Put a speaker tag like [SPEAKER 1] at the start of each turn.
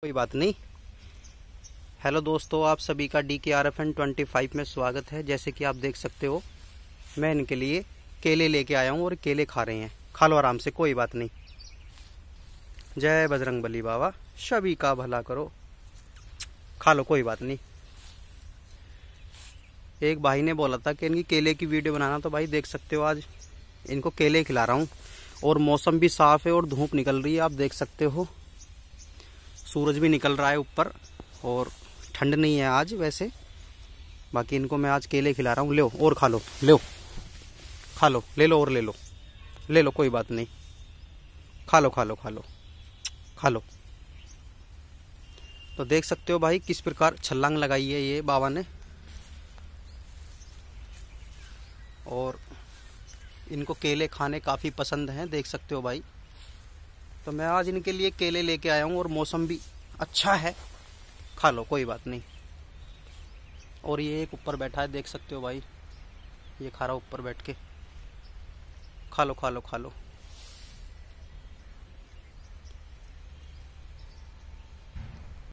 [SPEAKER 1] कोई बात नहीं हेलो दोस्तों आप सभी का D K R F N twenty five में स्वागत है जैसे कि आप देख सकते हो मैं इनके लिए केले लेके आया हूँ और केले खा रहे हैं खा लो आराम से कोई बात नहीं जय बजरंग बली बाबा सभी का भला करो खा लो कोई बात नहीं एक भाई ने बोला था कि इनकी केले की वीडियो बनाना तो भाई देख सकते हो आज इनको केले खिला रहा हूँ और मौसम भी साफ़ है और धूप निकल रही है आप देख सकते हो सूरज भी निकल रहा है ऊपर और ठंड नहीं है आज वैसे बाकी इनको मैं आज केले खिला रहा हूँ लो और खा लो लो खा लो ले लो और ले लो ले लो कोई बात नहीं खा लो खा लो खा लो खा लो तो देख सकते हो भाई किस प्रकार छलांग लगाई है ये बाबा ने और इनको केले खाने काफ़ी पसंद हैं देख सकते हो भाई तो मैं आज इनके लिए केले लेके आया हूँ और मौसम भी अच्छा है खा लो कोई बात नहीं और ये एक ऊपर बैठा है देख सकते हो भाई ये खा रहा ऊपर बैठ के खा लो खा लो खा लो